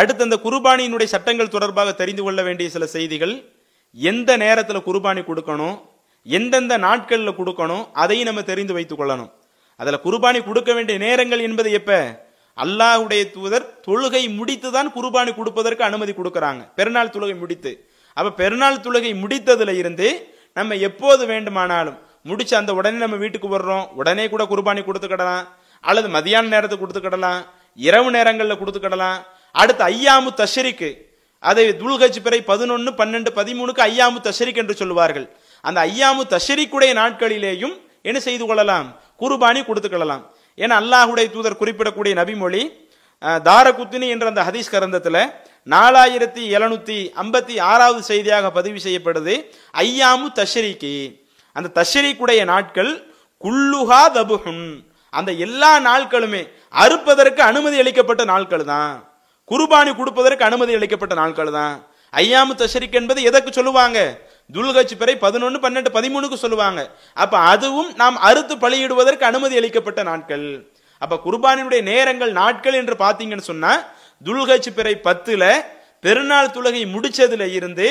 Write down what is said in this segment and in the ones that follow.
அடுத்து அந்த குருபானியினுடைய சட்டங்கள் தொடர்பாக தெரிந்து கொள்ள வேண்டிய சில செய்திகள் எந்த நேரத்தில் குருபானி கொடுக்கணும் எந்தெந்த நாட்களில் கொடுக்கணும் அதையும் நம்ம தெரிந்து வைத்துக் கொள்ளணும் அதில் குருபானி கொடுக்க வேண்டிய நேரங்கள் என்பது எப்ப அல்லாஹுடைய தூதர் தொழுகை முடித்து தான் குருபானி கொடுப்பதற்கு அனுமதி கொடுக்குறாங்க பெருநாள் தொழுகை முடித்து அப்ப பெருநாள் தொழுகை முடித்ததுல இருந்து நம்ம எப்போது வேண்டுமானாலும் முடிச்சு அந்த உடனே நம்ம வீட்டுக்கு வர்றோம் உடனே கூட குருபானி கொடுத்துக்கிடலாம் அல்லது மதியான நேரத்தை கொடுத்துக்கிடலாம் இரவு நேரங்களில் கொடுத்துக்கிடலாம் அடுத்து ஐயாமு தஷரிக்கு அதை துல்கஜ் பிறை பதினொன்று பன்னெண்டு பதிமூணுக்கு ஐயாமு தஷரிக் என்று சொல்லுவார்கள் அந்த ஐயாமு தஷரிக்குடைய நாட்களிலேயும் என்ன செய்து கொள்ளலாம் குருபானி கொடுத்து கொள்ளலாம் ஏன்னா அல்லாஹுடைய தூதர் குறிப்பிடக்கூடிய நபிமொழி தாரகுத்தினி என்ற அந்த ஹதீஸ் கரந்தத்தில் நாலாயிரத்தி எழுநூத்தி ஐம்பத்தி ஆறாவது செய்தியாக பதிவு செய்யப்படுது ஐயாமு தஷரிக்கு அந்த தஷரிக்குடைய நாட்கள் குள்ளுகா தபுஹுன் அந்த எல்லா நாட்களுமே அறுப்பதற்கு அனுமதி அளிக்கப்பட்ட நாட்கள் தான் குருபானி கொடுப்பதற்கு அனுமதி அளிக்கப்பட்ட நாட்கள் தான் ஐயாமு தஷரிக் என்பது எதற்கு சொல்லுவாங்க துல்கட்சி பிறை பதினொன்று பன்னெண்டு பதிமூணுக்கு சொல்லுவாங்க அப்போ அதுவும் நாம் அறுத்து பழியிடுவதற்கு அனுமதி அளிக்கப்பட்ட நாட்கள் அப்போ குர்பானியுடைய நேரங்கள் நாட்கள் என்று பார்த்தீங்கன்னு சொன்னால் துல்கட்சி பிறை பத்தில் பெருநாள் துலகை முடிச்சதுல இருந்து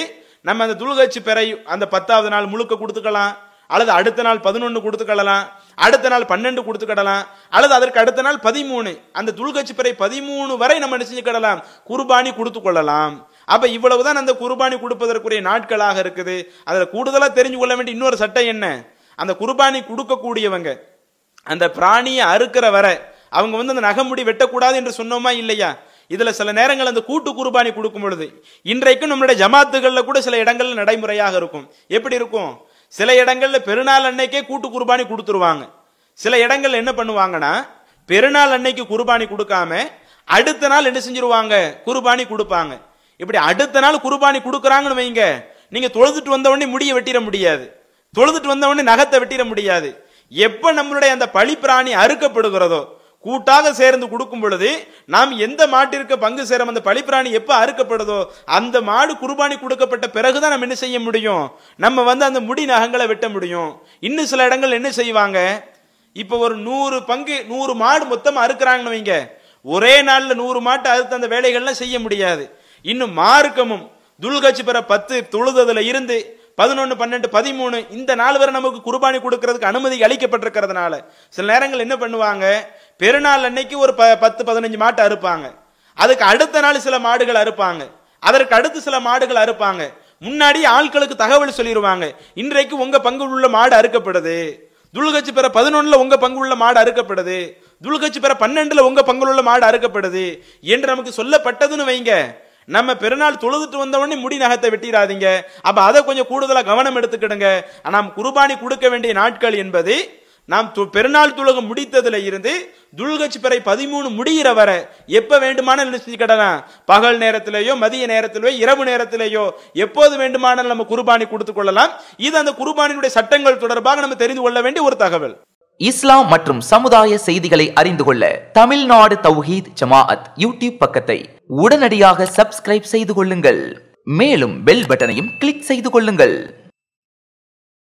நம்ம அந்த துல்கட்சி பிறை அந்த பத்தாவது நாள் முழுக்க கொடுத்துக்கலாம் அல்லது அடுத்த நாள் பதினொன்று கொடுத்துக்கிடலாம் அடுத்த நாள் பன்னெண்டு கொடுத்துக்கிடலாம் அல்லது அதற்கு அடுத்த நாள் பதிமூணு அந்த துல்கச்சி பிறை பதிமூணு வரை நம்ம கிடலாம் குர்பானி கொடுத்து கொள்ளலாம் அப்ப இவ்வளவுதான் அந்த குர்பானி கொடுப்பதற்குரிய நாட்களாக இருக்குது அதுல கூடுதலா தெரிஞ்சு கொள்ள வேண்டிய இன்னொரு சட்டம் என்ன அந்த குர்பானி கொடுக்கக்கூடியவங்க அந்த பிராணியை அறுக்கிற வரை அவங்க வந்து அந்த நகமுடி வெட்டக்கூடாது என்று சொன்னோமா இல்லையா இதில் சில நேரங்கள் அந்த கூட்டு குர்பானி கொடுக்கும் பொழுது இன்றைக்கும் நம்மளுடைய ஜமாத்துகளில் கூட சில இடங்களில் நடைமுறையாக இருக்கும் எப்படி இருக்கும் சில இடங்களில் பெருநாள் அன்னைக்கே கூட்டு குர்பானி கொடுத்துருவாங்க சில இடங்கள் என்ன பண்ணுவாங்கன்னா பெருநாள் அன்னைக்கு குர்பானி கொடுக்காம அடுத்த நாள் என்ன செஞ்சிருவாங்க குர்பானி கொடுப்பாங்க இப்படி அடுத்த நாள் குர்பானி கொடுக்குறாங்கன்னு வைங்க நீங்க தொழுதுட்டு வந்தவொடனே முடிய வெட்டிட முடியாது தொழுதுட்டு வந்தவொடனே நகத்தை வெட்டிட முடியாது எப்ப நம்மளுடைய அந்த பழிப்பிராணி அறுக்கப்படுகிறதோ கூட்டாக சேர்ந்து கொடுக்கும் பொழுது நாம் எந்த மாட்டிற்கு பங்கு சேரம் அந்த பழிப்பிராணி எப்போ அறுக்கப்படுதோ அந்த மாடு குர்பானி கொடுக்கப்பட்ட பிறகுதான் நம்ம என்ன செய்ய முடியும் நம்ம வந்து அந்த முடி நகங்களை வெட்ட முடியும் இன்னும் சில இடங்கள் என்ன செய்வாங்க இப்போ ஒரு நூறு பங்கு நூறு மாடு மொத்தம் அறுக்கிறாங்கன்னு வைங்க ஒரே நாளில் நூறு மாட்டை அறுத்து அந்த வேலைகள்லாம் செய்ய முடியாது இன்னும் மார்க்கமும் துல்கட்சி பெற பத்து தொழுதுல இருந்து பதினொன்று பன்னெண்டு பதிமூணு இந்த நாலு வரை நமக்கு குர்பானி கொடுக்கறதுக்கு அனுமதி அளிக்கப்பட்டிருக்கிறதுனால சில நேரங்கள் என்ன பண்ணுவாங்க பெருநாள் அன்னைக்கு ஒரு ப பத்து பதினஞ்சு மாட்டை அறுப்பாங்க அதுக்கு அடுத்த நாள் சில மாடுகள் அறுப்பாங்க அதற்கு அடுத்து சில மாடுகள் அறுப்பாங்க முன்னாடி ஆட்களுக்கு தகவல் சொல்லிடுவாங்க இன்றைக்கு உங்க பங்கு உள்ள மாடு அறுக்கப்படுது துல்கச்சி பெற பதினொன்னுல உங்க பங்கு உள்ள மாடு அறுக்கப்படுது துல்கச்சி பெற பன்னெண்டுல உங்க பங்குள்ள மாடு அறுக்கப்படுது என்று நமக்கு சொல்லப்பட்டதுன்னு வைங்க நம்ம பெருநாள் தொழுதுட்டு வந்தவொடனே முடி நகத்தை வெட்டிடாதீங்க அப்போ அதை கொஞ்சம் கூடுதலாக கவனம் எடுத்துக்கிடுங்க நாம் குருபானி கொடுக்க வேண்டிய நாட்கள் என்பது நாம் பெருநாள் துலகம் முடித்ததுல இருந்து துல்கச் பிறை பதிமூணு முடிகிற வர எப்ப வேண்டுமான கிடலாம் பகல் நேரத்திலேயோ மதிய நேரத்திலேயோ இரவு நேரத்திலேயோ எப்போது வேண்டுமானாலும் நம்ம குருபானி கொடுத்துக் கொள்ளலாம் இது அந்த குருபானியுடைய சட்டங்கள் தொடர்பாக நம்ம தெரிந்து கொள்ள வேண்டிய ஒரு தகவல் இஸ்லாம் மற்றும் சமுதாய செய்திகளை அறிந்து கொள்ள தமிழ்நாடு தௌஹீத் ஜமாஅத் யூடியூப் பக்கத்தை உடனடியாக சப்ஸ்கிரைப் செய்து கொள்ளுங்கள் மேலும் பெல் பட்டனையும் கிளிக் செய்து கொள்ளுங்கள்